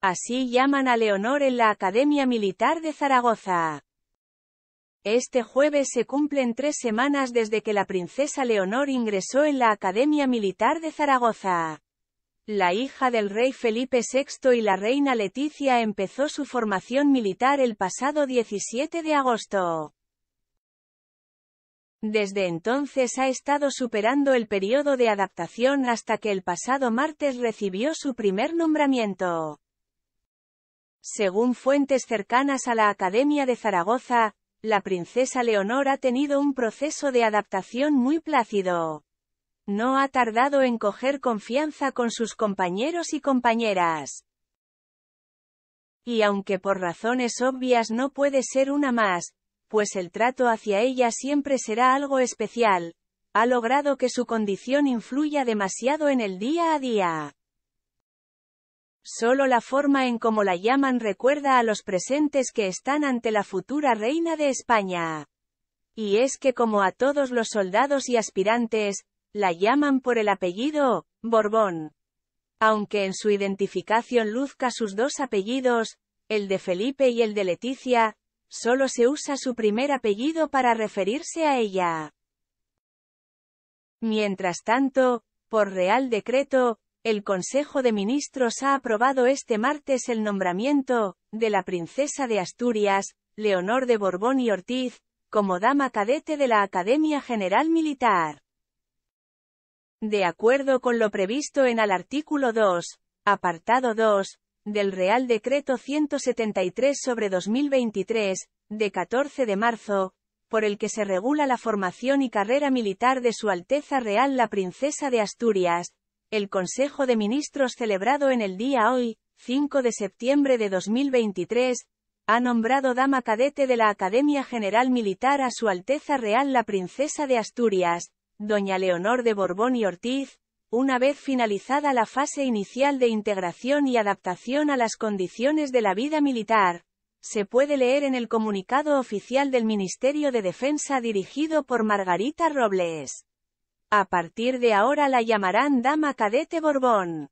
Así llaman a Leonor en la Academia Militar de Zaragoza. Este jueves se cumplen tres semanas desde que la princesa Leonor ingresó en la Academia Militar de Zaragoza. La hija del rey Felipe VI y la reina Leticia empezó su formación militar el pasado 17 de agosto. Desde entonces ha estado superando el periodo de adaptación hasta que el pasado martes recibió su primer nombramiento. Según fuentes cercanas a la Academia de Zaragoza, la princesa Leonor ha tenido un proceso de adaptación muy plácido. No ha tardado en coger confianza con sus compañeros y compañeras. Y aunque por razones obvias no puede ser una más, pues el trato hacia ella siempre será algo especial, ha logrado que su condición influya demasiado en el día a día. Solo la forma en cómo la llaman recuerda a los presentes que están ante la futura reina de España. Y es que como a todos los soldados y aspirantes, la llaman por el apellido, Borbón. Aunque en su identificación luzca sus dos apellidos, el de Felipe y el de Leticia, solo se usa su primer apellido para referirse a ella. Mientras tanto, por Real Decreto, el Consejo de Ministros ha aprobado este martes el nombramiento, de la princesa de Asturias, Leonor de Borbón y Ortiz, como dama cadete de la Academia General Militar. De acuerdo con lo previsto en el artículo 2, apartado 2, del Real Decreto 173 sobre 2023, de 14 de marzo, por el que se regula la formación y carrera militar de Su Alteza Real la Princesa de Asturias, el Consejo de Ministros celebrado en el día hoy, 5 de septiembre de 2023, ha nombrado dama cadete de la Academia General Militar a Su Alteza Real la Princesa de Asturias, doña Leonor de Borbón y Ortiz, una vez finalizada la fase inicial de integración y adaptación a las condiciones de la vida militar. Se puede leer en el comunicado oficial del Ministerio de Defensa dirigido por Margarita Robles. A partir de ahora la llamarán Dama Cadete Borbón.